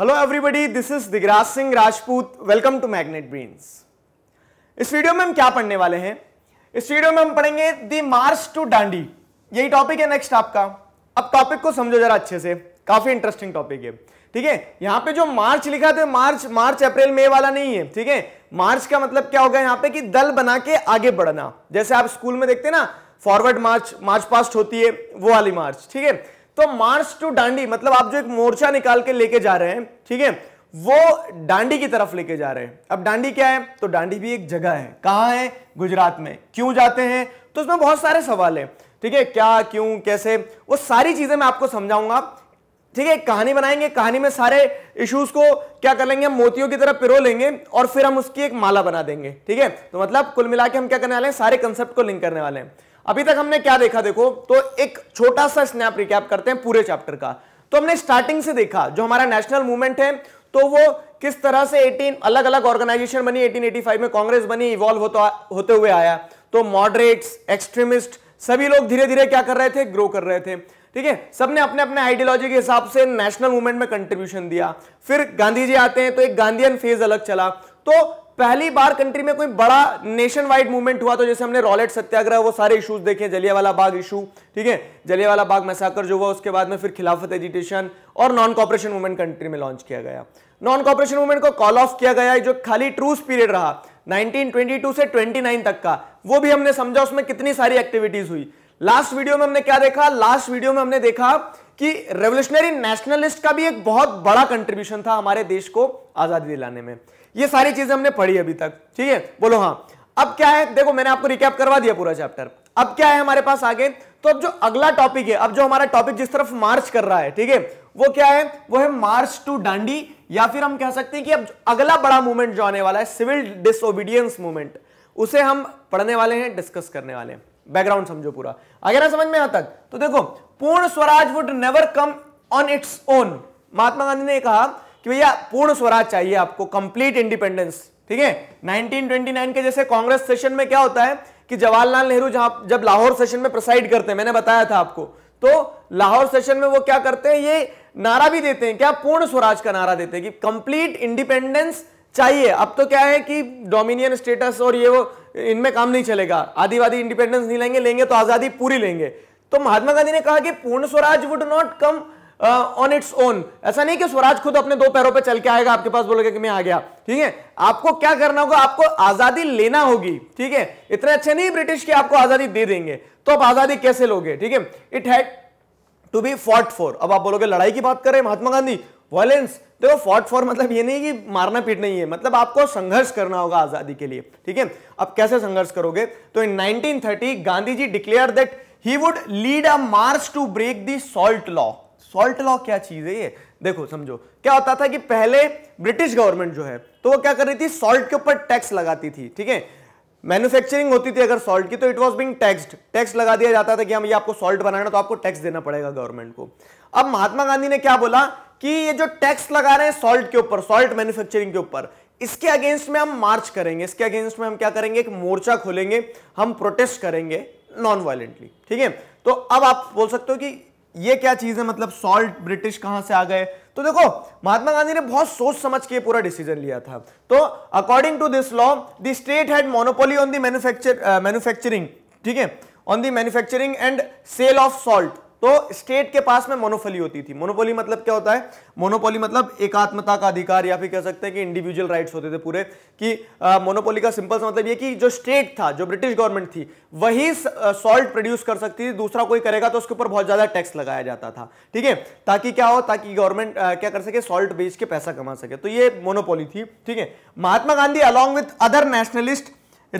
hello everybody this is Digraj Singh Rajput welcome to magnet brains इस video में हम क्या पढ़ने वाले हैं इस वीडियो में हम पढ़ेंगे दी मार्स टू डांडी यही टॉपिक है नेक्स्ट आपका अब टॉपिक को समझो जरा अच्छे से काफी इंटरेस्टिंग टॉपिक है ठीक है यहाँ पे जो मार्च लिखा था मार्च मार्च अप्रैल मई वाला नहीं है ठीक है मार्च का मतलब क्या होगा यहाँ पे कि दल बना के आगे बढ़ना जैसे आप स्कूल में देखते ना फॉरवर्ड मार्च मार्च पास्ट होती है वो वाली मार्च ठीक है तो मार्च टू डांडी मतलब आप जो एक मोर्चा निकाल के लेके जा रहे हैं ठीक है वो डांडी की तरफ लेके जा रहे हैं अब डांडी क्या है तो डांडी भी एक जगह है कहां है गुजरात में क्यों जाते हैं तो उसमें बहुत सारे सवाल है ठीक है क्या क्यों कैसे वो सारी चीजें मैं आपको समझाऊंगा ठीक है कहानी बनाएंगे कहानी में सारे इश्यूज को क्या कर लेंगे हम मोतियों की तरह पिरो लेंगे और फिर हम उसकी एक माला बना देंगे ठीक है तो मतलब कुल मिला के हम क्या करने वाले हैं सारे कंसेप्ट को लिंक करने वाले हैं अभी तक हमने क्या देखा देखो तो एक छोटा सा स्नैप रिकैप करते हैं पूरे चैप्टर का तो हमने स्टार्टिंग से देखा जो हमारा नेशनल मूवमेंट है तो वो किस तरह से 18 अलग अलग ऑर्गेनाइजेशन बनी 1885 में कांग्रेस बनी इवॉल्व होता होते हुए आया तो मॉडरेट्स एक्सट्रीमिस्ट सभी लोग धीरे धीरे क्या कर रहे थे ग्रो कर रहे थे ठीक है सबने अपने अपने आइडियोलॉजी के हिसाब से नेशनल मूवमेंट में कंट्रीब्यूशन दिया फिर गांधी जी आते हैं तो एक गांधीयन फेज अलग चला तो पहली बार कंट्री में कोई बड़ा नेशन वाइड मूवमेंट हुआ तो जैसे हमने रॉलेट सत्याग्रह वो सारे इश्यूज देखे जलियावाला बाग इशू ठीक है जलियावाला बाग मैसाकर जो हुआ उसके बाद में फिर खिलाफत एजुटेशन और नॉन कॉपरेशन मूवमेंट कंट्री में लॉन्च किया गया नॉन कॉपरेशन मूवमेंट को कॉल ऑफ किया गया जो खाली ट्रूस पीरियड रहा 1922 से 29 तक का वो भी हमने समझा उसमें कितनी सारी एक्टिविटीज हुई लास्ट वीडियो में हमने क्या देखा लास्ट वीडियो में हमने देखा कि रेवोल्यूशनरी नेशनलिस्ट का भी एक बहुत बड़ा कंट्रीब्यूशन था हमारे देश को आजादी दिलाने में ये सारी चीजें हमने पढ़ी अभी तक ठीक है बोलो हाँ अब क्या है देखो मैंने आपको रिकैप करवा दिया पूरा चैप्टर अब क्या है हमारे पास आगे तो अब जो अगला टॉपिक है अब जो हमारा टॉपिक जिस तरफ मार्च कर रहा है ठीक है वो क्या है वो है मार्च टू डांडी या फिर हम कह सकते हैं कि अब अगला बड़ा मूवमेंट जो आने वाला है सिविल डिसोबीडियंस मूवमेंट उसे हम पढ़ने वाले हैं डिस्कस करने वाले हैं बैकग्राउंड समझो पूरा अगर ना समझ में यहां तक तो देखो Purna Swaraj would never come on its own Mahatma Gandhi ने कहा कि भैया पूर्ण स्वराज चाहिए आपको कंप्लीट इंडिपेंडेंस ठीक है 1929 के जैसे कांग्रेस सेशन में क्या होता है कि जवाहरलाल नेहरू जहां जब लाहौर सेशन में प्रसाइड करते हैं मैंने बताया था आपको तो लाहौर सेशन में वो क्या करते हैं ये नारा भी देते हैं क्या पूर्ण स्वराज का नारा देते हैं कि कंप्लीट इंडिपेंडेंस चाहिए अब तो क्या है कि डोमिनियन स्टेटस और ये वो इनमें काम नहीं चलेगा आदिवादी इंडिपेंडेंस नहीं लेंगे लेंगे तो आजादी पूरी लेंगे तो महात्मा गांधी ने कहा कि Purna Swaraj would not come on its own ऐसा नहीं कि स्वराज खुद अपने दो पैरों पे चल के आएगा आपके पास बोलेगा कि मैं आ गया ठीक है आपको क्या करना होगा आपको आजादी लेना होगी ठीक है इतने अच्छे नहीं ब्रिटिश की आपको आजादी दे देंगे तो आप आजादी कैसे लोगे ठीक है it had to be fought for अब आप बोलोगे लड़ाई की बात करें महात्मा गांधी वायलेंस देखो फॉट फॉर मतलब ये नहीं कि मारना पीट नहीं है मतलब आपको संघर्ष करना होगा आजादी के लिए ठीक है अब कैसे संघर्ष करोगे तो in 1930 Gandhi ji declare that he would lead a march to break the salt law salt law क्या चीज़ है ये देखो समझो क्या होता था कि पहले ब्रिटिश गवर्नमेंट जो है तो वो क्या कर रही थी सॉल्ट के ऊपर टैक्स लगाती थी ठीक है मैन्युफैक्चरिंग होती थी अगर सॉल्ट की तो it was being taxed tax लगा दिया जाता था कि हम ये आपको सॉल्ट बनाना तो आपको टैक्स देना पड़ेगा गवर्नमेंट को अब महात्मा गांधी ने क्या बोला कि ये जो टैक्स लगा रहे हैं सॉल्ट के ऊपर सॉल्ट मैन्युफैक्चरिंग के ऊपर इसके अगेंस्ट में हम मार्च करेंगे इसके अगेंस्ट में हम क्या करेंगे एक मोर्चा खोलेंगे हम प्रोटेस्ट करेंगे नॉन वायलेंटली ठीक है तो अब आप बोल सकते हो कि ये क्या चीज है मतलब सॉल्ट ब्रिटिश कहां से आ गए तो देखो महात्मा गांधी ने बहुत सोच समझ के पूरा डिसीजन लिया था तो according to this law the state had monopoly on the manufacture manufacturing ठीक है on the manufacturing and sale of salt तो स्टेट के पास में मोनोपोली होती थी मोनोपोली मतलब क्या होता है मोनोपोली मतलब एकात्मता का अधिकार या फिर कह सकते हैं कि इंडिविजुअल राइट्स होते थे पूरे कि मोनोपोली का सिंपल सा मतलब ये कि जो स्टेट था जो ब्रिटिश गवर्नमेंट थी वही सॉल्ट प्रोड्यूस कर सकती थी दूसरा कोई करेगा तो उसके ऊपर बहुत ज्यादा टैक्स लगाया जाता था ठीक है ताकि क्या हो ताकि गवर्नमेंट क्या कर सके सॉल्ट बेच के पैसा कमा सके तो ये मोनोपोली थी ठीक है Mahatma Gandhi along with other nationalist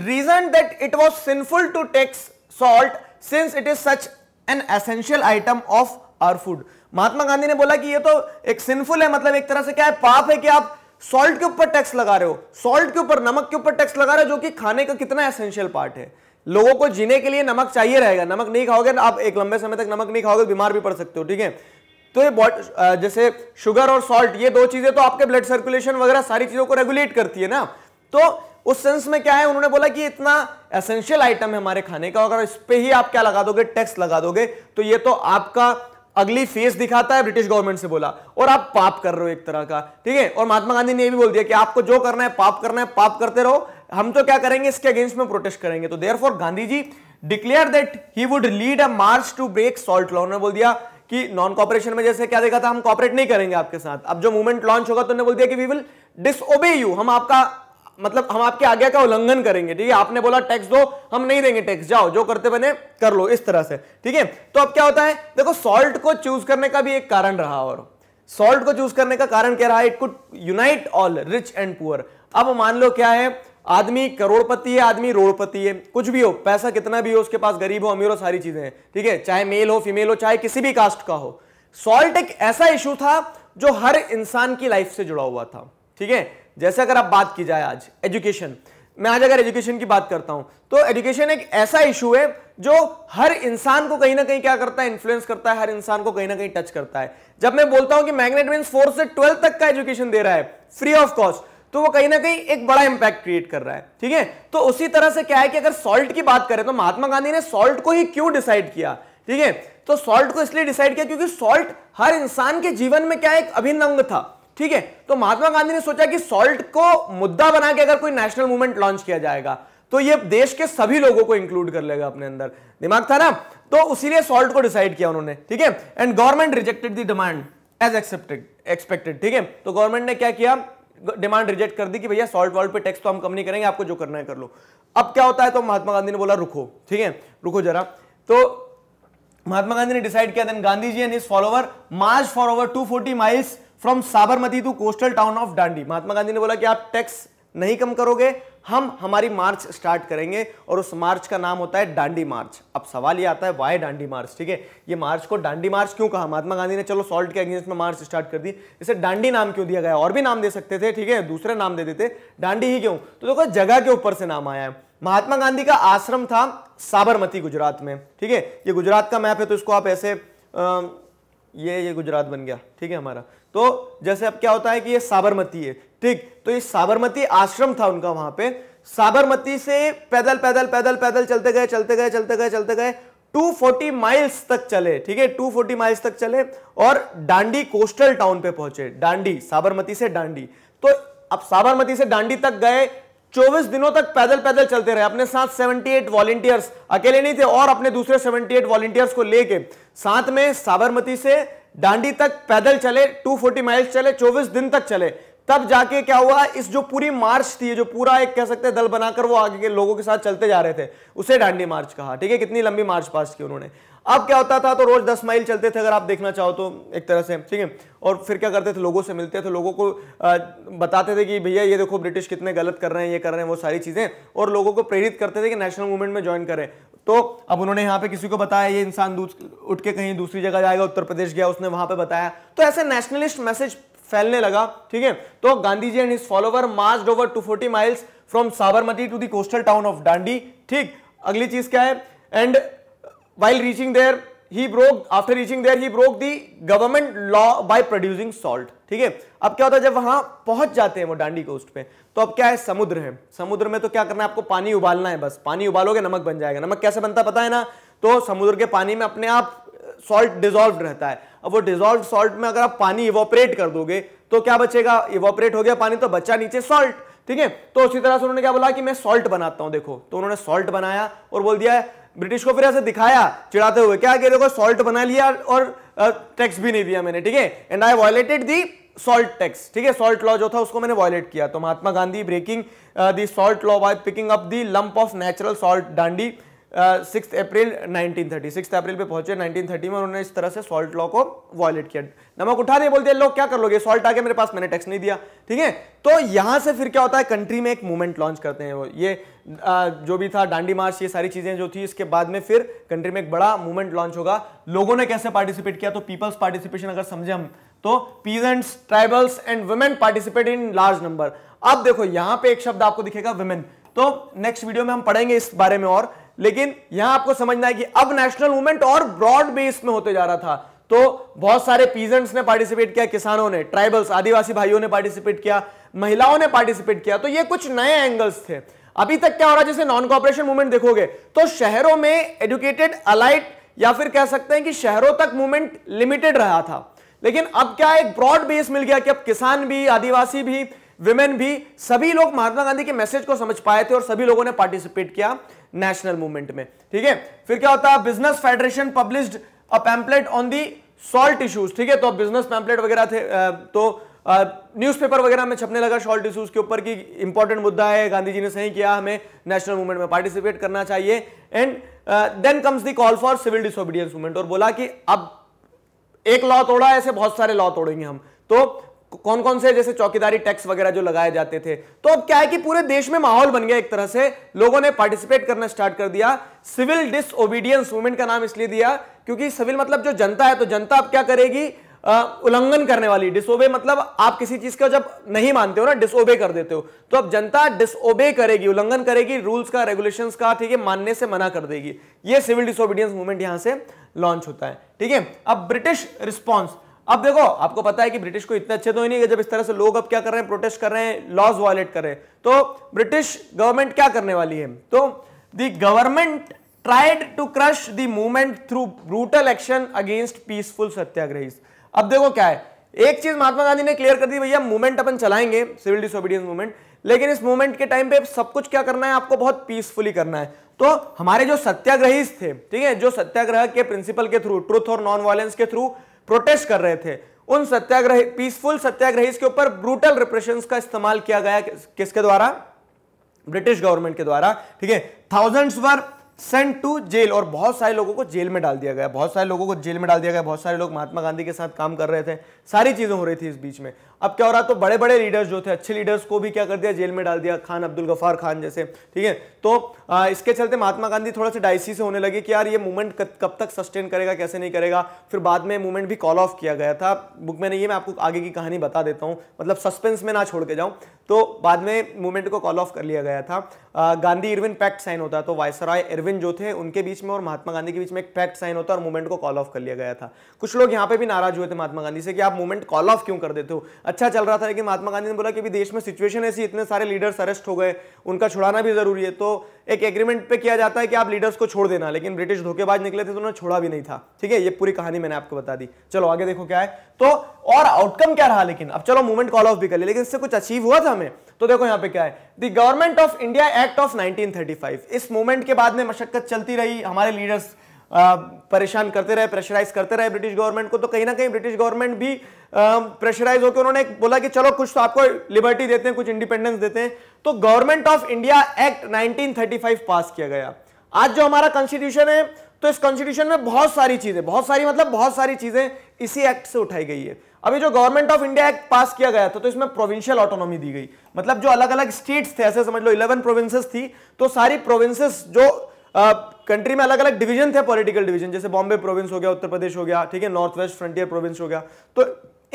reason that it was sinful to tax salt since it is such an essential item of our food Mahatma Gandhi ने बोला कि ये तो एक सिंफुल है मतलब एक तरह से क्या है पाप है कि आप सॉल्ट के ऊपर टैक्स लगा रहे हो सॉल्ट के ऊपर नमक के ऊपर टैक्स लगा रहे हो जो कि खाने का कितना एसेंशियल पार्ट है लोगों को जीने के लिए नमक चाहिए रहेगा नमक नहीं खाओगे आप एक लंबे समय तक नमक नहीं खाओगे बीमार भी पड़ सकते हो ठीक है तो ये जैसे शुगर और सॉल्ट ये दो चीजें तो आपके ब्लड सर्कुलेशन वगैरह सारी चीजों को रेगुलेट करती है ना तो उस सेंस में क्या है उन्होंने बोला कि इतना एसेंशियल आइटम है हमारे खाने का अगर इस पर ही आप क्या लगा दोगे टैक्स लगा दोगे तो ये तो आपका अगली फेस दिखाता है ब्रिटिश गवर्नमेंट से बोला और आप पाप कर रहे हो एक तरह का ठीक है और महात्मा गांधी ने यह भी बोल दिया कि आपको जो करना है पाप करना है पाप करते रहो हम तो क्या करेंगे इसके अगेंस्ट में प्रोटेस्ट करेंगे तो there Gandhi ji declare that he would lead a march to break salt law उन्होंने बोल दिया कि नॉन कॉपरेशन में जैसे क्या देखा था हम कॉपरेट नहीं करेंगे आपके साथ अब जो मूवमेंट लॉन्च होगा तो उन्होंने बोल दिया कि वी विल डिसओबे यू हम आपका मतलब हम आपके आज्ञा का उल्लंघन करेंगे ठीक है आपने बोला टैक्स दो हम नहीं देंगे टैक्स जाओ जो करते बने कर लो इस तरह से ठीक है तो अब क्या होता है देखो सॉल्ट को चूज करने का भी एक कारण रहा और सॉल्ट को चूज करने का कारण क्या रहा it could unite all rich and poor अब मान लो क्या है आदमी करोड़पति है आदमी रोड़पति है कुछ भी हो पैसा कितना भी हो उसके पास गरीब हो अमीर हो सारी चीजें हैं ठीक है चाहे मेल हो फीमेल हो चाहे किसी भी कास्ट का हो सॉल्ट एक ऐसा इशू था जो हर इंसान की लाइफ से जुड़ा हुआ था ठीक है जैसे अगर आप बात की जाए आज एजुकेशन मैं आज अगर एजुकेशन की बात करता हूं तो एजुकेशन एक ऐसा इशू है जो हर इंसान को कहीं ना कहीं क्या करता है इन्फ्लुएंस करता है हर इंसान को कहीं ना कहीं टच करता है जब मैं बोलता हूं कि मैग्नेट मीन फोर से ट्वेल्थ तक का एजुकेशन दे रहा है फ्री ऑफ कॉस्ट तो वो कहीं ना कहीं एक बड़ा इंपैक्ट क्रिएट कर रहा है ठीक है तो उसी तरह से क्या है कि अगर सॉल्ट की बात करें तो महात्मा गांधी ने सॉल्ट को ही क्यों डिसाइड किया ठीक है तो सॉल्ट को इसलिए डिसाइड किया क्योंकि सॉल्ट हर इंसान के जीवन में क्या एक अभिन्न अंग था ठीक है तो महात्मा गांधी ने सोचा कि सॉल्ट को मुद्दा बना के अगर कोई नेशनल मूवमेंट लॉन्च किया जाएगा तो ये देश के सभी लोगों को इंक्लूड कर लेगा अपने अंदर दिमाग था ना तो उसीलिए सॉल्ट को डिसाइड किया उन्होंने ठीक है and government rejected the demand as accepted expected ठीक है तो गवर्नमेंट ने क्या किया डिमांड रिजेक्ट कर दी कि भैया सॉल्ट वॉल्ट पे टैक्स तो हम कम नहीं करेंगे आपको जो करना है कर लो अब क्या होता है तो महात्मा गांधी ने बोला रुको ठीक है रुको जरा तो महात्मा गांधी ने डिसाइड किया then Gandhi ji and his follower march for over 240 miles from Sabarmati to coastal town of Dandi Mahatma Gandhi ने बोला कि आप टैक्स नहीं कम करोगे हम हमारी मार्च स्टार्ट करेंगे और उस मार्च का नाम होता है डांडी मार्च अब सवाल ये आता है वाई डांडी मार्च ठीक है ये मार्च को डांडी मार्च क्यों कहा महात्मा गांधी ने चलो सॉल्ट के अगेंस्ट में मार्च स्टार्ट कर दी इसे डांडी नाम क्यों दिया गया और भी नाम दे सकते थे ठीक है दूसरे नाम दे देते डांडी ही क्यों तो देखो जगह के ऊपर से नाम आया है महात्मा गांधी का आश्रम था साबरमती गुजरात में ठीक है ये गुजरात का मैप है तो इसको आप ऐसे आ, ये ये गुजरात बन गया ठीक है हमारा तो जैसे अब क्या होता है कि ये साबरमती है ठीक तो ये साबरमती आश्रम था उनका वहां पे साबरमती से पैदल पैदल पैदल पैदल चलते गए चलते गए चलते गए चलते गए 240 माइल्स तक चले ठीक है 240 माइल्स तक चले और डांडी कोस्टल टाउन पे पहुंचे डांडी साबरमती से डांडी तो अब साबरमती से डांडी तक गए 24 दिनों तक पैदल पैदल चलते रहे अपने साथ 78 वॉलेंटियर्स अकेले नहीं थे और अपने दूसरे 78 वॉलेंटियर्स को लेके साथ में साबरमती से डांडी तक पैदल चले 240 माइल्स चले 24 दिन तक चले तब जाके क्या हुआ इस जो पूरी मार्च थी जो पूरा एक कह सकते हैं दल बनाकर वो आगे के लोगों के साथ चलते जा रहे थे उसे डांडी मार्च कहा ठीक है कितनी लंबी मार्च पास की उन्होंने अब क्या होता था तो रोज दस माइल चलते थे अगर आप देखना चाहो तो एक तरह से ठीक है और फिर क्या करते थे लोगों से मिलते थे लोगों को बताते थे कि भैया ये देखो ब्रिटिश कितने गलत कर रहे हैं ये कर रहे हैं वो सारी चीज़ें और लोगों को प्रेरित करते थे कि नेशनल मूवमेंट में ज्वाइन करें तो अब उन्होंने यहाँ पे किसी को बताया ये इंसान उठ के कहीं दूसरी जगह जाएगा उत्तर प्रदेश गया उसने वहां पर बताया तो ऐसे नेशनलिस्ट मैसेज फैलने लगा ठीक है तो Gandhi ji and his follower march over forty miles from Sabarmati to the coastal town of Dandi ठीक अगली चीज क्या है and while reaching there he broke after reaching there he broke the government law by producing salt ठीक है अब क्या होता है जब वहां पहुंच जाते हैं वो डांडी कोस्ट पे तो अब क्या है समुद्र है समुद्र में तो क्या करना है आपको पानी उबालना है बस पानी उबालोगे नमक बन जाएगा नमक कैसे बनता पता है ना तो समुद्र के पानी में अपने आप सॉल्ट डिजोल्व रहता है अब वो डिजोल्व सॉल्ट में अगर आप पानी इवोपरेट कर दोगे तो क्या बचेगा इवोपरेट हो गया पानी तो बच्चा नीचे सॉल्ट ठीक है तो उसी तरह से उन्होंने क्या बोला कि मैं सॉल्ट बनाता हूं देखो तो उन्होंने सॉल्ट बनाया और बोल दिया है ब्रिटिश को फिर ऐसे दिखाया चिड़ाते हुए क्या कह रहे हो सॉल्ट बना लिया और टैक्स भी नहीं दिया मैंने ठीक है and I violated the salt tax ठीक है सॉल्ट लॉ जो था उसको मैंने वॉयलेट किया तो Mahatma Gandhi breaking the salt law by picking up the lump of natural salt Dandi six April 1930 six April पे पहुंचे 1930 में उन्होंने इस तरह से सॉल्ट लॉ को वॉयलेट किया नमक उठा दिया बोलते लोग क्या कर लोगे सॉल्ट आके मेरे पास मैंने टैक्स नहीं दिया ठीक है तो यहां से फिर क्या होता है कंट्री में एक मूवमेंट लॉन्च करते हैं वो ये आ, जो भी था डांडी मार्च ये सारी चीजें जो थी इसके बाद में फिर कंट्री में एक बड़ा मूवमेंट लॉन्च होगा लोगों ने कैसे पार्टिसिपेट किया तो पीपल्स पार्टिसिपेशन अगर समझे हम तो peasants tribals and women participate in large number अब देखो यहां पे एक शब्द आपको दिखेगा वुमेन तो नेक्स्ट वीडियो में हम पढ़ेंगे इस बारे में और लेकिन यहां आपको समझना है कि अब नेशनल मूवमेंट और ब्रॉड बेस में होते जा रहा था तो बहुत सारे पीजेंट्स ने पार्टिसिपेट किया किसानों ने ट्राइबल्स आदिवासी भाइयों ने पार्टिसिपेट किया महिलाओं ने पार्टिसिपेट किया तो ये कुछ नए एंगल्स थे अभी तक क्या हो रहा है जैसे नॉन कॉपरेशन मूवमेंट देखोगे तो शहरों में एडुकेटेड अलाइट या फिर कह सकते हैं कि शहरों तक मूवमेंट लिमिटेड रहा था लेकिन अब क्या एक ब्रॉड बेस मिल गया कि अब किसान भी आदिवासी भी विमेन भी सभी लोग महात्मा गांधी के मैसेज को समझ पाए थे और सभी लोगों ने पार्टिसिपेट किया नेशनल मूवमेंट में ठीक है फिर क्या होता है business federation published a pamphlet on the salt issues ठीक है तो बिजनेस पैम्पलेट वगैरह थे तो न्यूज़पेपर वगैरह में छपने लगा सॉल्ट इश्यूज के ऊपर की इंपॉर्टेंट मुद्दा है गांधी जी ने सही किया हमें नेशनल मूवमेंट में पार्टिसिपेट करना चाहिए and then comes the call for civil disobedience movement और बोला कि अब एक लॉ तोड़ा ऐसे बहुत सारे लॉ तोड़ेंगे हम तो कौन कौन से जैसे चौकीदारी टैक्स वगैरह जो लगाए जाते थे तो अब क्या है कि पूरे देश में माहौल बन गया एक तरह से लोगों ने पार्टिसिपेट करना स्टार्ट कर दिया सिविल ओबीडियंस मूवमेंट का नाम इसलिए दिया क्योंकि सिविल मतलब जो जनता है तो जनता अब क्या करेगी उल्लंघन करने वाली डिसोबे मतलब आप किसी चीज का जब नहीं मानते हो ना डिसोबे कर देते हो तो अब जनता डिसोबे करेगी उल्लंघन करेगी रूल्स का रेगुलेशन का ठीक है मानने से मना कर देगी ये सिविल डिसोबीडियंस मूवमेंट यहां से लॉन्च होता है ठीक है अब ब्रिटिश रिस्पॉन्स अब देखो आपको पता है कि ब्रिटिश को इतने अच्छे तो ही नहीं जब इस तरह से लोग अब क्या कर रहे हैं प्रोटेस्ट कर रहे हैं लॉज वायलेट कर रहे हैं तो ब्रिटिश गवर्नमेंट क्या करने वाली है तो the government tried to crush the movement through brutal action against peaceful satyagrahi अब देखो क्या है एक चीज महात्मा गांधी ने क्लियर कर दी भैया मूवमेंट अपन चलाएंगे सिविल डिसोबीडियंस मूवमेंट लेकिन इस मूवमेंट के टाइम पे सब कुछ क्या करना है आपको बहुत पीसफुली करना है तो हमारे जो सत्याग्रही थे ठीक है जो सत्याग्रह के प्रिंसिपल के थ्रू ट्रूथ और नॉन वायलेंस के थ्रू प्रोटेस्ट कर रहे थे उन सत्याग्रह पीसफुल सत्याग्रही के ऊपर ब्रूटल रिप्रेशन का इस्तेमाल किया गया किसके द्वारा ब्रिटिश गवर्नमेंट के द्वारा ठीक है thousands were sent to jail और बहुत सारे लोगों को जेल में डाल दिया गया बहुत सारे लोगों को जेल में डाल दिया गया बहुत सारे लोग महात्मा गांधी के साथ काम कर रहे थे सारी चीजें हो रही थी इस बीच में अब क्या हो रहा तो बड़े बड़े लीडर्स जो थे अच्छे लीडर्स को भी क्या कर दिया जेल में डाल दिया खान अब्दुल गफार खान जैसे ठीक है तो आ, इसके चलते महात्मा गांधी थोड़ा सा डाइसी से होने लगे कि यार ये मूवमेंट कब तक सस्टेन करेगा कैसे नहीं करेगा फिर बाद में मूवमेंट भी कॉल ऑफ किया गया था बुक में है मैं आपको आगे की कहानी बता देता हूँ मतलब सस्पेंस में ना छोड़ के जाऊँ तो बाद में मूवमेंट को कॉल ऑफ कर लिया गया था गांधी इरविन पैक्ट साइन होता तो वायसराय इरविन जो थे उनके बीच में और महात्मा गांधी के बीच में एक पैक्ट साइन होता और मूवमेंट को कॉल ऑफ कर लिया गया था कुछ लोग यहाँ पे भी नाराज हुए थे महात्मा गांधी से कि आप मूवमेंट कॉल ऑफ क्यों कर देते हो अच्छा चल रहा था लेकिन महात्मा गांधी ने बोला कि अभी देश में सिचुएशन ऐसी इतने सारे लीडर्स अरेस्ट हो गए उनका छुड़ाना भी जरूरी है तो एक एग्रीमेंट पे किया जाता है कि आप लीडर्स को छोड़ देना लेकिन ब्रिटिश धोखेबाज निकले थे तो उन्होंने छोड़ा भी नहीं था ठीक है ये पूरी कहानी मैंने आपको बता दी चलो आगे देखो क्या है तो और आउटकम क्या रहा लेकिन अब चलो मूवमेंट कॉल ऑफ भी कर लिया लेकिन इससे कुछ अचीव हुआ था हमें तो देखो यहाँ पे क्या है the government of India act of nineteen इस मूवमेंट के बाद में मशक्कत चलती रही हमारे लीडर्स परेशान करते रहे प्रेशराइज करते रहे ब्रिटिश गवर्नमेंट को तो कहीं ना कहीं ब्रिटिश गवर्नमेंट भी प्रेशराइज होकर उन्होंने बोला कि चलो कुछ तो आपको लिबर्टी देते हैं कुछ इंडिपेंडेंस देते हैं तो government of India act 1935 pass किया गया आज जो हमारा कॉन्स्टिट्यूशन है तो इस कॉन्स्टिट्यूशन में बहुत सारी चीजें बहुत सारी मतलब बहुत सारी चीजें इसी एक्ट से उठाई गई है अभी जो government of India act pass किया गया था तो इसमें प्रोविंशियल ऑटोनॉमी दी गई मतलब जो अलग अलग स्टेट्स थे ऐसे समझ लो इलेवन प्रोविंसेस थी तो सारी प्रोविंसेस जो कंट्री uh, में अलग अलग डिवीजन थे पॉलिटिकल डिवीजन जैसे बॉम्बे प्रोविंस हो गया उत्तर प्रदेश हो गया ठीक है नॉर्थ वेस्ट फ्रंटियर प्रोविंस हो गया तो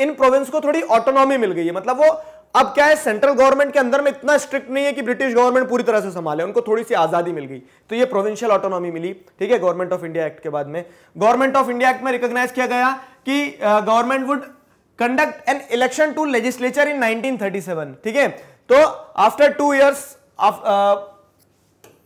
इन प्रोविंस को थोड़ी ऑटोनॉमी मिल गई है मतलब वो अब क्या है सेंट्रल गवर्नमेंट के अंदर में इतना स्ट्रिक्ट नहीं है कि ब्रिटिश गवर्नमेंट पूरी तरह से संभाले उनको थोड़ी सी आजादी मिल गई तो ये प्रोविंशियल ऑटोनॉमी मिली ठीक है गवर्नमेंट ऑफ इंडिया एक्ट के बाद में गवर्नमेंट ऑफ इंडिया एक्ट में रिकॉग्नाइज किया गया कि government would conduct an election to legislature in nineteen ठीक है तो after two years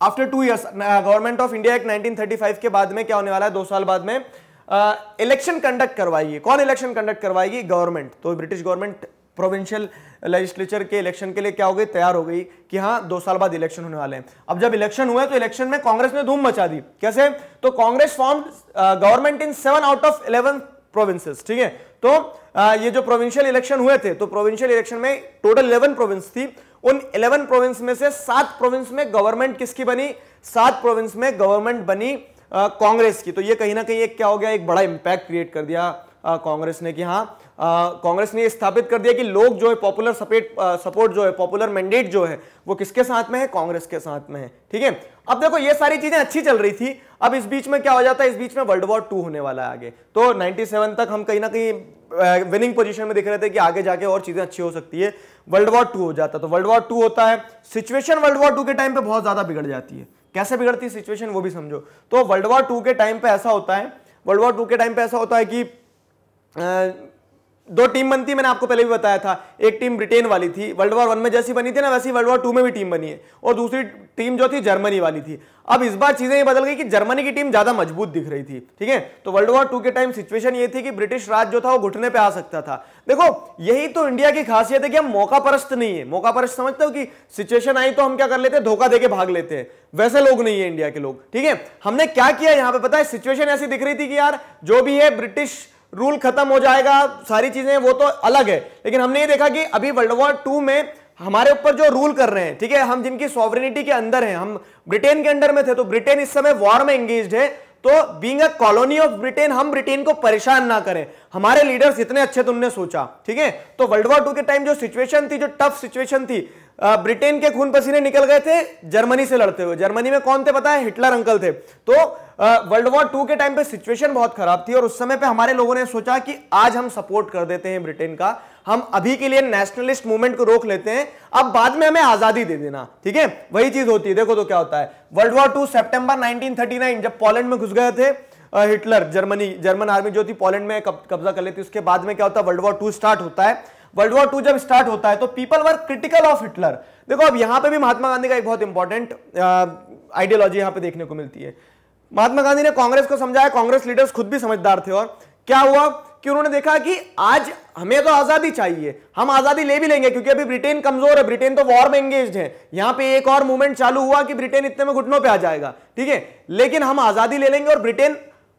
after two years government of India act 1935 के बाद में क्या होने वाला है दो साल बाद में uh, इलेक्शन कंडक्ट करवाएगी कौन इलेक्शन कंडक्ट करवाएगी गवर्नमेंट तो ब्रिटिश गवर्नमेंट प्रोविंशियल लेजिस्लेचर के इलेक्शन के लिए क्या हो गई तैयार हो गई कि हाँ दो साल बाद इलेक्शन होने वाले हैं अब जब इलेक्शन हुए तो इलेक्शन में कांग्रेस ने धूम मचा दी कैसे तो Congress form government in seven out of eleven provinces ठीक है तो आ, uh, ये जो प्रोविंशियल इलेक्शन हुए थे तो प्रोविंशियल इलेक्शन में टोटल इलेवन प्रोविंस थी उन 11 प्रोविंस में से सात प्रोविंस में गवर्नमेंट किसकी बनी सात प्रोविंस में गवर्नमेंट बनी कांग्रेस की तो ये कहीं ना कहीं एक क्या हो गया एक बड़ा इंपैक्ट क्रिएट कर दिया कांग्रेस ने कि हाँ कांग्रेस ने स्थापित कर दिया कि लोग जो है पॉपुलर सपेट सपोर्ट जो है पॉपुलर मैंडेट जो है वो किसके साथ में है कांग्रेस के साथ में है ठीक है अब देखो ये सारी चीजें अच्छी चल रही थी अब इस बीच में क्या हो जाता है इस बीच में वर्ल्ड वॉर टू होने वाला है आगे तो 97 तक हम कहीं ना कहीं विनिंग पोजीशन में दिख रहे थे कि आगे जाके और चीजें अच्छी हो सकती है वर्ल्ड वॉर टू हो जाता तो वर्ल्ड वॉर टू होता है सिचुएशन वर्ल्ड वॉर टू के टाइम पे बहुत ज्यादा बिगड़ जाती है कैसे बिगड़ती सिचुएशन वो भी समझो तो वर्ल्ड वॉर टू के टाइम पे ऐसा होता है वर्ल्ड वॉर टू के टाइम पे ऐसा होता है कि दो टीम बनती मैंने आपको पहले भी बताया था एक टीम ब्रिटेन वाली थी वर्ल्ड वॉर वन में जैसी बनी थी ना वैसी वर्ल्ड वॉर टू में भी टीम बनी है और दूसरी टीम जो थी जर्मनी वाली थी अब इस बार चीजें ये बदल गई कि जर्मनी की टीम ज्यादा मजबूत दिख रही थी ठीक है तो वर्ल्ड वॉर टू के टाइम सिचुएशन ये थी कि ब्रिटिश राज जो था वो घुटने पर आ सकता था देखो यही तो इंडिया की खासियत है कि हम मौका परस्त नहीं है मौका परस्त समझते हो कि सिचुएशन आई तो हम क्या कर लेते हैं धोखा देके भाग लेते हैं वैसे लोग नहीं है इंडिया के लोग ठीक है हमने क्या किया यहाँ पे पता है सिचुएशन ऐसी दिख रही थी कि यार जो भी है ब्रिटिश रूल खत्म हो जाएगा सारी चीजें वो तो अलग है लेकिन हमने ये देखा कि अभी वर्ल्ड वॉर टू में हमारे ऊपर जो रूल कर रहे हैं ठीक है हम जिनकी सॉवरिनिटी के अंदर हैं हम ब्रिटेन के अंडर में थे तो ब्रिटेन इस समय वॉर में एंगेज है तो being a colony of Britain हम ब्रिटेन को परेशान ना करें हमारे लीडर्स इतने अच्छे तुमने तो सोचा ठीक है तो वर्ल्ड वॉर टू के टाइम जो सिचुएशन थी जो टफ सिचुएशन थी ब्रिटेन के खून पसीने निकल गए थे जर्मनी से लड़ते हुए जर्मनी में कौन थे पता है हिटलर अंकल थे तो वर्ल्ड वॉर टू के टाइम पे सिचुएशन बहुत खराब थी और उस समय पे हमारे लोगों ने सोचा कि आज हम सपोर्ट कर देते हैं ब्रिटेन का हम अभी के लिए नेशनलिस्ट मूवमेंट को रोक लेते हैं अब बाद में हमें आजादी दे देना ठीक है वही चीज होती है देखो तो क्या होता है world war two September nineteen जब पोलैंड में घुस गए थे हिटलर जर्मनी जर्मन आर्मी जो थी पोलैंड में कब्जा कर लेती उसके बाद में क्या होता है वर्ल्ड वॉर टू स्टार्ट होता है वर्ल्ड वॉर टू जब स्टार्ट होता है तो people were critical of Hitler देखो अब यहां पे भी महात्मा गांधी का एक बहुत इंपॉर्टेंट आइडियोलॉजी यहां पे देखने को मिलती है महात्मा गांधी ने कांग्रेस को समझाया कांग्रेस लीडर्स खुद भी समझदार थे और क्या हुआ कि उन्होंने देखा कि आज हमें तो आजादी चाहिए हम आजादी ले भी लेंगे क्योंकि अभी ब्रिटेन कमजोर है ब्रिटेन तो वॉर में एंगेज है यहां पे एक और मूवमेंट चालू हुआ कि ब्रिटेन इतने में घुटनों पे आ जाएगा ठीक है लेकिन हम आजादी ले लेंगे और ब्रिटेन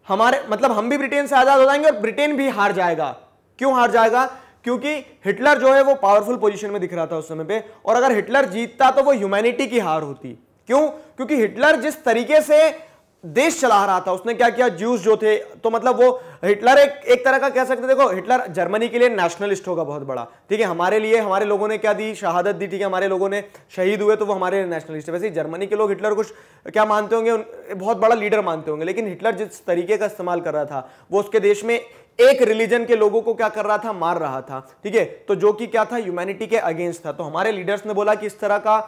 हमारे मतलब हम भी ब्रिटेन से आजाद हो जाएंगे और ब्रिटेन भी हार जाएगा क्यों हार जाएगा क्योंकि हिटलर जो है वो पावरफुल पोजीशन में दिख रहा था उस समय पे और अगर हिटलर जीतता तो वो ह्यूमैनिटी की हार होती क्यों क्योंकि हिटलर जिस तरीके से देश चला रहा था उसने क्या किया ज्यूस जो थे तो मतलब वो हिटलर एक एक तरह का कह सकते देखो हिटलर जर्मनी के लिए नेशनलिस्ट होगा बहुत बड़ा ठीक है हमारे लिए हमारे लोगों ने क्या दी शहादत दी ठीक है हमारे लोगों ने शहीद हुए तो वो हमारे नेशनलिस्ट है वैसे जर्मनी के लोग हिटलर कुछ क्या मानते होंगे बहुत बड़ा लीडर मानते होंगे लेकिन हिटलर जिस तरीके का इस्तेमाल कर रहा था वो उसके देश में एक रिलीजन के लोगों को क्या कर रहा था मार रहा था ठीक है तो जो कि क्या था ह्यूमैनिटी के अगेंस्ट था तो हमारे लीडर्स ने बोला कि इस तरह का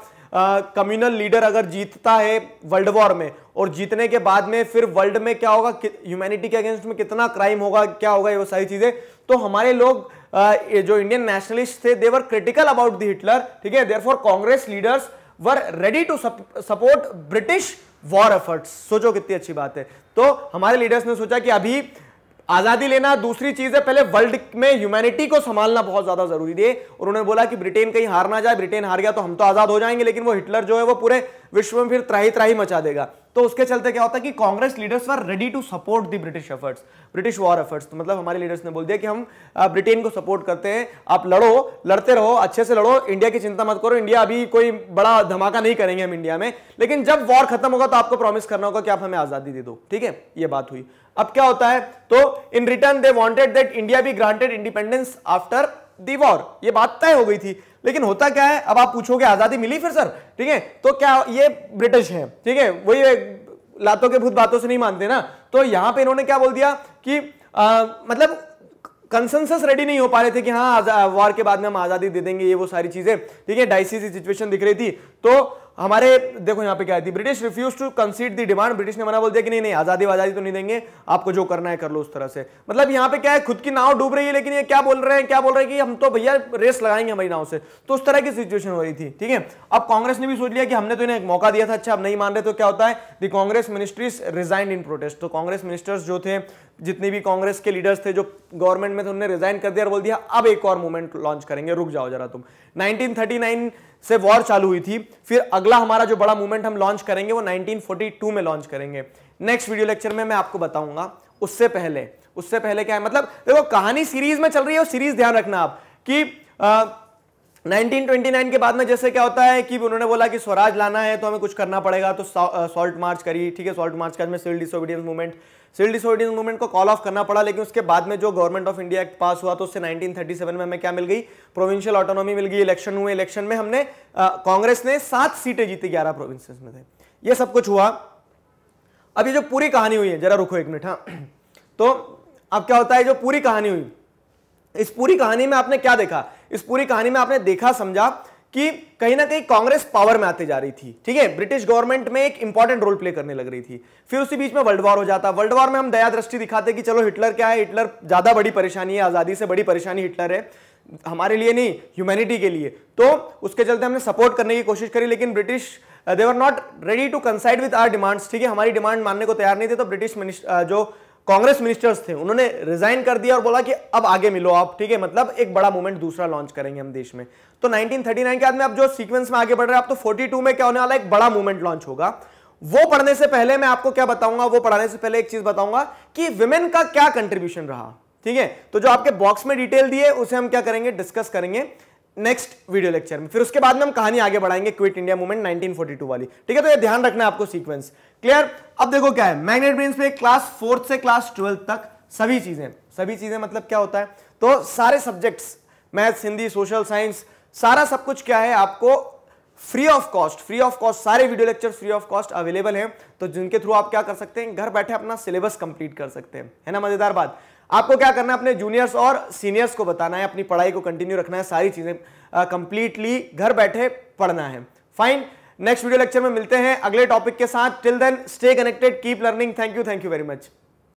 कम्युनल लीडर अगर जीतता है वर्ल्ड वॉर में और जीतने के बाद में फिर वर्ल्ड में क्या होगा ह्यूमैनिटी के अगेंस्ट में कितना क्राइम होगा क्या होगा ये वो सारी चीजें तो हमारे लोग uh, जो इंडियन नेशनलिस्ट थे they were critical about the Hitler ठीक है their Congress leaders were ready to support British war efforts सोचो कितनी अच्छी बात है तो हमारे लीडर्स ने सोचा कि अभी आजादी लेना दूसरी चीज है पहले वर्ल्ड में ह्यूमैनिटी को संभालना बहुत ज्यादा जरूरी है और उन्होंने बोला कि ब्रिटेन कहीं हार ना जाए ब्रिटेन हार गया तो हम तो आजाद हो जाएंगे लेकिन वो हिटलर जो है वो पूरे विश्व में फिर त्राही त्राही मचा देगा तो उसके चलते क्या होता है कि Congress leaders were ready to support the British efforts British war efforts तो मतलब हमारे लीडर्स ने बोल दिया कि हम ब्रिटेन को सपोर्ट करते हैं आप लड़ो लड़ते रहो अच्छे से लड़ो इंडिया की चिंता मत करो इंडिया अभी कोई बड़ा धमाका नहीं करेंगे हम इंडिया में लेकिन जब वॉर खत्म होगा तो आपको प्रॉमिस करना होगा कि आप हमें आजादी दे दो ठीक है ये बात हुई अब क्या होता है तो in return they wanted that India be granted independence after the war ये बात तय हो गई थी लेकिन होता क्या है अब आप पूछोगे आजादी मिली फिर सर ठीक है तो क्या ये ब्रिटिश है ठीक है वही लातों के भूत बातों से नहीं मानते ना तो यहां पे इन्होंने क्या बोल दिया कि आ, मतलब कंसेंसस रेडी नहीं हो पा रहे थे कि हाँ वॉर के बाद में हम आज़ादी दे देंगे ये वो सारी चीज़ें ठीक है डाइसी सिचुएशन दिख रही थी तो हमारे देखो यहाँ पे क्या थी British refuse to concede the demand British ने मना बोल दिया कि नहीं नहीं आजादी आजादी तो नहीं देंगे आपको जो करना है कर लो उस तरह से मतलब यहाँ पे क्या है खुद की नाव डूब रही है लेकिन ये क्या बोल रहे हैं क्या बोल रहे हैं कि हम तो भैया रेस लगाएंगे हमारी नाव से तो उस तरह की सिचुएशन हो रही थी ठीक है अब कांग्रेस ने भी सोच लिया कि हमने तो इन्हें मौका दिया था अच्छा अब नहीं मान रहे तो क्या होता है the Congress ministries resign in protest तो कांग्रेस मिनिस्टर्स जो थे जितने भी कांग्रेस के लीडर्स थे जो गवर्नमेंट में थे उन्होंने रिजाइन कर दिया और बोल दिया अब एक और मूवमेंट लॉन्च करेंगे रुक जाओ जरा तुम 1939 से वॉर चालू हुई थी फिर अगला हमारा जो बड़ा मूवमेंट हम लॉन्च करेंगे वो 1942 में लॉन्च करेंगे नेक्स्ट वीडियो लेक्चर में मैं आपको बताऊंगा उससे पहले उससे पहले क्या है मतलब देखो कहानी सीरीज में चल रही है और सीरीज ध्यान रखना आप कि आ, 1929 के बाद में जैसे क्या होता है कि उन्होंने बोला कि स्वराज लाना है तो हमें कुछ करना पड़ेगा तो सॉल्ट मार्च करी ठीक है सॉल्ट मार्च के में civil disobedience movement civil disobedience movement को कॉल ऑफ करना पड़ा लेकिन उसके बाद में जो government of India act pass हुआ तो उससे 1937 में हमें क्या मिल गई प्रोविंशियल ऑटोनॉमी मिल गई इलेक्शन हुए इलेक्शन में हमने कांग्रेस ने सात सीटें जीती ग्यारह प्रोविंस में थे ये सब कुछ हुआ अब ये जो पूरी कहानी हुई है जरा रुको एक मिनट हाँ तो अब क्या होता है जो पूरी कहानी हुई इस पूरी कहानी में आपने क्या देखा इस पूरी कहानी में आपने देखा समझा कि कहीं ना कहीं कांग्रेस पावर में आते जा रही थी ठीक है ब्रिटिश गवर्नमेंट में एक इंपॉर्टेंट रोल प्ले करने लग रही थी फिर उसी बीच में वर्ल्ड वॉर हो जाता वर्ल्ड वॉर में हम दया दृष्टि दिखाते कि चलो हिटलर क्या है हिटलर ज्यादा बड़ी परेशानी है आजादी से बड़ी परेशानी हिटलर है हमारे लिए नहीं ह्यूमैनिटी के लिए तो उसके चलते हमने सपोर्ट करने की कोशिश करी लेकिन British they are not ready to consider with our demands ठीक है हमारी डिमांड मानने को तैयार नहीं थे तो ब्रिटिश जो कांग्रेस मिनिस्टर्स थे उन्होंने रिजाइन कर दिया और बोला कि अब आगे मिलो आप ठीक है मतलब एक बड़ा मूवमेंट दूसरा लॉन्च करेंगे हम देश में तो 1939 के बाद में आप जो सीक्वेंस में आगे बढ़ रहे हैं आप तो 42 में क्या होने वाला एक बड़ा मूवमेंट लॉन्च होगा वो पढ़ने से पहले मैं आपको क्या बताऊंगा वो पढ़ाने से पहले एक चीज बताऊंगा कि विमेन का क्या कंट्रीब्यूशन रहा ठीक है तो जो आपके बॉक्स में डिटेल दिए उसे हम क्या करेंगे डिस्कस करेंगे नेक्स्ट वीडियो लेक्चर में फिर उसके बाद में हम कहानी आगे बढ़ाएंगे क्विट इंडिया मूवमेंट 1942 वाली ठीक है तो ये ध्यान रखना है आपको सीक्वेंस क्लियर अब देखो क्या है मैग्नेट ब्रेन पे क्लास फोर्थ से क्लास ट्वेल्थ तक सभी चीजें सभी चीजें मतलब क्या होता है तो सारे subjects maths Hindi social science सारा सब कुछ क्या है आपको free of cost free of cost सारे video lecture free of cost available हैं तो जिनके थ्रू आप क्या कर सकते हैं घर बैठे अपना सिलेबस कंप्लीट कर सकते हैं है ना मजेदार बात आपको क्या करना है अपने जूनियर्स और सीनियर्स को बताना है अपनी पढ़ाई को कंटिन्यू रखना है सारी चीज़ें कंप्लीटली घर बैठे पढ़ना है फाइन नेक्स्ट वीडियो लेक्चर में मिलते हैं अगले टॉपिक के साथ till then stay connected keep learning thank you thank you very much